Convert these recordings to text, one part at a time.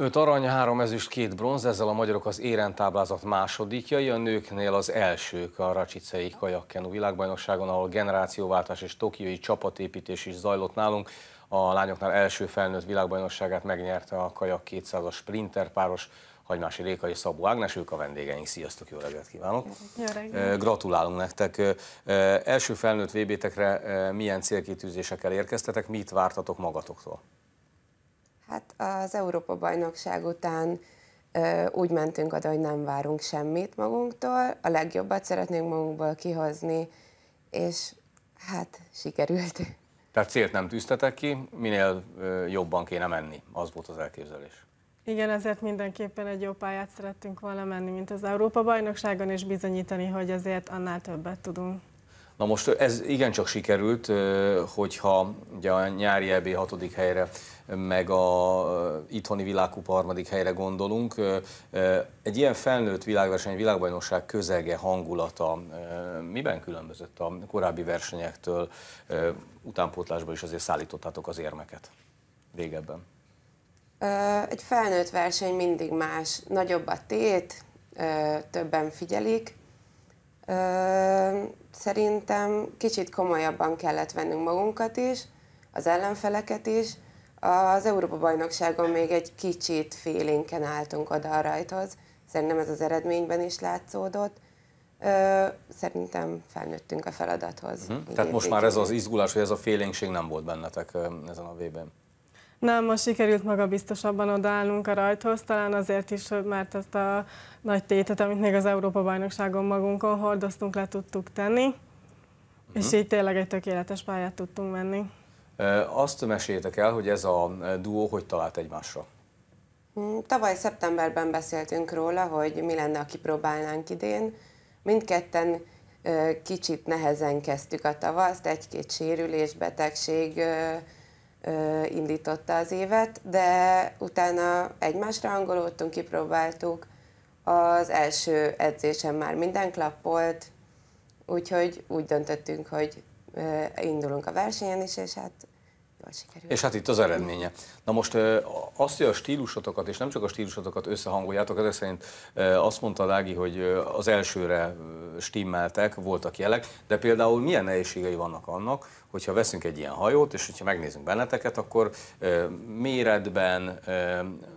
Öt arany, három ezüst, két bronz, ezzel a magyarok az érentáblázat másodikjai, a nőknél az elsők a Racsicei kajakkenu világbajnokságon, ahol generációváltás és tokiói csapatépítés is zajlott nálunk. A lányoknál első felnőtt világbajnokságát megnyerte a kajak 200-as sprinter páros, Hagymási Réka és Szabó Ágnes, ők a vendégeink. Sziasztok, jó reggelt kívánok! Jó reggelt. Gratulálunk nektek! Első felnőtt VB-tekre milyen célkitűzésekkel érkeztetek, mit vártatok magatoktól? Hát az Európa-bajnokság után ö, úgy mentünk oda, hogy nem várunk semmit magunktól, a legjobbat szeretnénk magunkból kihozni, és hát sikerült. Tehát célt nem tűztetek ki, minél ö, jobban kéne menni, az volt az elképzelés. Igen, ezért mindenképpen egy jó pályát szerettünk volna menni, mint az Európa-bajnokságon, és bizonyítani, hogy azért annál többet tudunk. Na most ez igencsak sikerült, hogyha ugye a nyári EB hatodik helyre, meg a itthoni világkupa harmadik helyre gondolunk. Egy ilyen felnőtt világverseny, világbajnokság közege, hangulata miben különbözött a korábbi versenyektől? Utánpótlásban is azért szállítottátok az érmeket régebben. Egy felnőtt verseny mindig más. Nagyobb a tét, többen figyelik, Szerintem kicsit komolyabban kellett vennünk magunkat is, az ellenfeleket is. Az Európa-bajnokságon még egy kicsit félénken álltunk oda a rajthoz. Szerintem ez az eredményben is látszódott. Ö, szerintem felnőttünk a feladathoz. Uh-huh. Tehát most már ez az izgulás, vagy ez a félénkség nem volt bennetek ezen a vében? Nem, most sikerült magabiztosabban odaállnunk a rajthoz, talán azért is, mert ezt a nagy tétet, amit még az Európa-bajnokságon magunkon hordoztunk, le tudtuk tenni, uh-huh. és mhm. így tényleg egy tökéletes pályát tudtunk menni. Azt meséljétek el, hogy ez a duó hogy talált egymásra? Mm, tavaly szeptemberben beszéltünk róla, hogy mi lenne, aki próbálnánk idén. Mindketten kicsit nehezen kezdtük a tavaszt, egy-két sérülés, betegség, indította az évet, de utána egymásra hangolódtunk, kipróbáltuk. Az első edzésen már minden klappolt, úgyhogy úgy döntöttünk, hogy indulunk a versenyen is, és hát jól sikerült. És hát itt az eredménye. Na most azt, hogy a stílusotokat, és nem csak a stílusotokat összehangoljátok, ezek szerint azt mondta Lági, hogy az elsőre stimmeltek, voltak jelek, de például milyen nehézségei vannak annak, hogyha veszünk egy ilyen hajót, és hogyha megnézünk benneteket, akkor méretben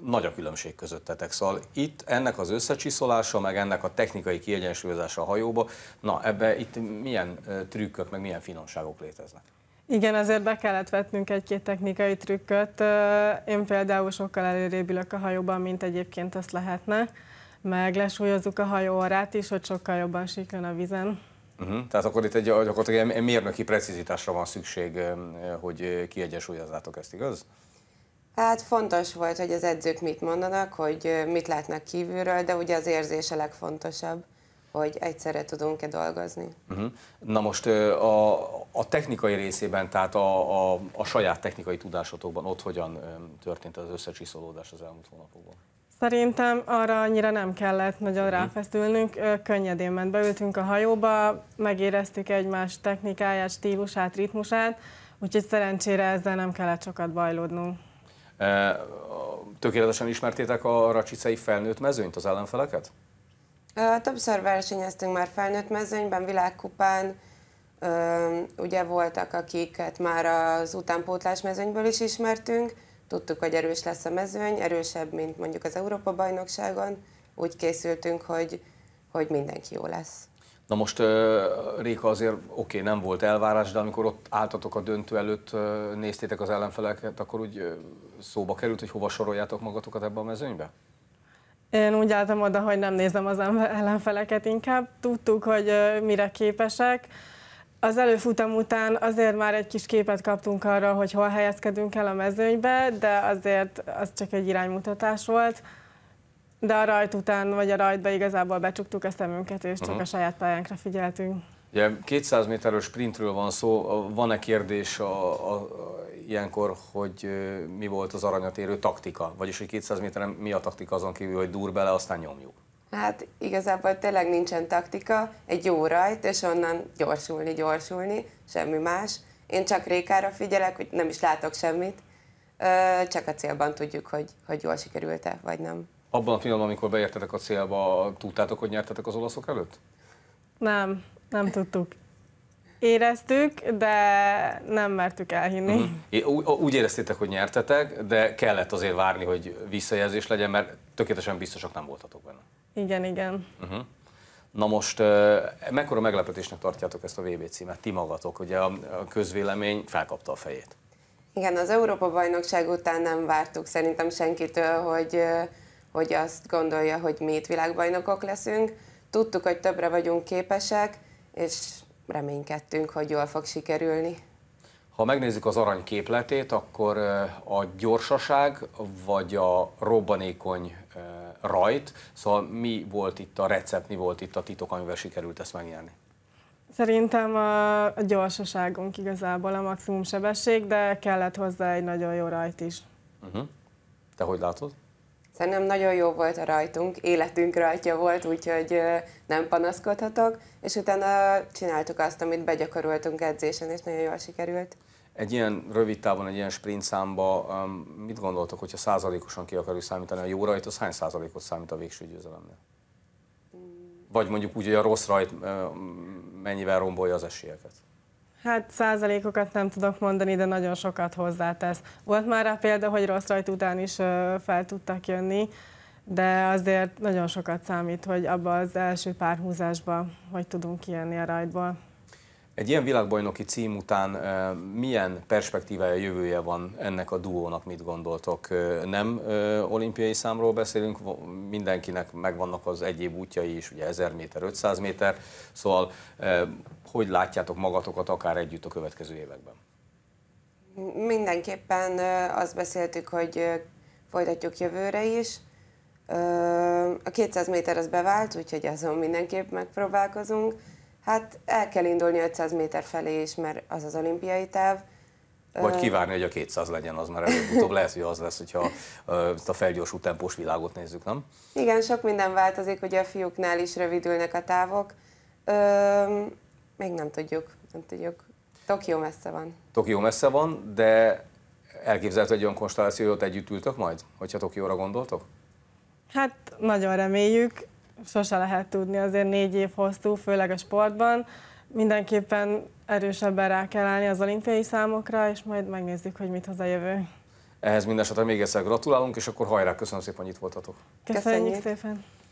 nagy a különbség közöttetek. Szóval itt ennek az összecsiszolása, meg ennek a technikai kiegyensúlyozása a hajóba, na ebbe itt milyen trükkök, meg milyen finomságok léteznek? Igen, azért be kellett vetnünk egy-két technikai trükköt. Én például sokkal előrébb ülök a hajóban, mint egyébként azt lehetne, meg lesúlyozzuk a hajó orrát is, hogy sokkal jobban siklön a vizen. Uh-huh. Mhm. Tehát akkor itt egy akkor egy mérnöki precizitásra van szükség, hogy kiegyensúlyozzátok ezt, igaz? Hát fontos volt, hogy az edzők mit mondanak, hogy mit látnak kívülről, de ugye az érzés a legfontosabb hogy egyszerre tudunk-e dolgozni. Uh-huh. Na most a, a technikai részében, tehát a, a, a saját technikai tudásotokban ott hogyan történt az összecsiszolódás az elmúlt hónapokban? Szerintem arra annyira nem kellett nagyon mhm. ráfeszülnünk, könnyedén ment. Beültünk a hajóba, megéreztük egymás technikáját, stílusát, ritmusát, úgyhogy szerencsére ezzel nem kellett sokat bajlódnunk. Tökéletesen ismertétek a racsicei felnőtt mezőnyt, az ellenfeleket? Többször versenyeztünk már felnőtt mezőnyben, világkupán, ugye voltak, akiket már az utánpótlás mezőnyből is ismertünk, tudtuk, hogy erős lesz a mezőny, erősebb, mint mondjuk az Európa-bajnokságon, úgy készültünk, hogy, hogy mindenki jó lesz. Na most Réka azért oké, okay, nem volt elvárás, de amikor ott álltatok a döntő előtt, néztétek az ellenfeleket, akkor úgy szóba került, hogy hova soroljátok magatokat ebbe a mezőnybe? Én úgy álltam oda, hogy nem nézem az ellenfeleket inkább. Tudtuk, hogy mire képesek. Az előfutam után azért már egy kis képet kaptunk arra, hogy hol helyezkedünk el a mezőnybe, de azért az csak egy iránymutatás volt. De a rajt után, vagy a rajtba igazából becsuktuk a szemünket, és csak uh-huh. a saját pályánkra figyeltünk. Ugye 200 méteres sprintről van szó, van-e kérdés a, a, ilyenkor, hogy mi volt az aranyatérő taktika, vagyis hogy 200 méteren mi a taktika azon kívül, hogy dur bele, aztán nyomjuk. Hát igazából tényleg nincsen taktika, egy jó rajt, és onnan gyorsulni, gyorsulni, semmi más. Én csak Rékára figyelek, hogy nem is látok semmit, csak a célban tudjuk, hogy, hogy jól sikerült-e, vagy nem. Abban a pillanatban, amikor beértetek a célba, tudtátok, hogy nyertetek az olaszok előtt? Nem, nem tudtuk éreztük, de nem mertük elhinni. Uh-huh. Úgy éreztétek, hogy nyertetek, de kellett azért várni, hogy visszajelzés legyen, mert tökéletesen biztosak nem voltatok benne. Igen, igen. Uh-huh. Na most, mekkora meglepetésnek tartjátok ezt a VB címet, ti magatok? Ugye a közvélemény felkapta a fejét. Igen, az Európa-bajnokság után nem vártuk szerintem senkitől, hogy, hogy azt gondolja, hogy mi itt világbajnokok leszünk. Tudtuk, hogy többre vagyunk képesek, és reménykedtünk, hogy jól fog sikerülni. Ha megnézzük az arany képletét, akkor eh, a gyorsaság vagy a robbanékony eh, rajt, szóval mi volt itt a recept, mi volt itt a titok, amivel sikerült ezt megnyerni? Szerintem a, a gyorsaságunk igazából a maximum sebesség, de kellett hozzá egy nagyon jó rajt is. Uh-huh. Te hogy látod? Szerintem nagyon jó volt a rajtunk, életünk rajtja volt, úgyhogy nem panaszkodhatok, és utána csináltuk azt, amit begyakoroltunk edzésen, és nagyon jól sikerült. Egy ilyen rövid távon, egy ilyen sprint számba um, mit gondoltok, hogyha százalékosan ki akarjuk számítani a jó rajt, az hány százalékot számít a végső győzelemnél? Vagy mondjuk úgy, hogy a rossz rajt mennyivel rombolja az esélyeket? Hát százalékokat nem tudok mondani, de nagyon sokat hozzátesz. Volt már rá példa, hogy rossz rajt után is fel tudtak jönni, de azért nagyon sokat számít, hogy abba az első párhúzásba, hogy tudunk kijönni a rajtból. Egy ilyen világbajnoki cím után milyen perspektívája, jövője van ennek a duónak, mit gondoltok? Nem olimpiai számról beszélünk, mindenkinek megvannak az egyéb útjai is, ugye 1000 méter, 500 méter, szóval hogy látjátok magatokat akár együtt a következő években? Mindenképpen azt beszéltük, hogy folytatjuk jövőre is. A 200 méter az bevált, úgyhogy azon mindenképp megpróbálkozunk. Hát el kell indulni 500 méter felé is, mert az az olimpiai táv. Vagy kívánni, hogy a 200 legyen, az már előbb-utóbb lehet, hogy az lesz, hogyha ezt a felgyorsult tempós világot nézzük, nem? Igen, sok minden változik, ugye a fiúknál is rövidülnek a távok. Ö, még nem tudjuk, nem tudjuk. Tokió messze van. Tokió messze van, de elképzelhető egy olyan konstellációt együtt ültök majd, hogyha Tokióra gondoltok? Hát nagyon reméljük sose lehet tudni, azért négy év hosszú, főleg a sportban. Mindenképpen erősebben rá kell állni az olimpiai számokra, és majd megnézzük, hogy mit hoz a jövő. Ehhez minden még egyszer gratulálunk, és akkor hajrá, köszönöm szépen, hogy itt voltatok. Köszönjük, Köszönjük. szépen!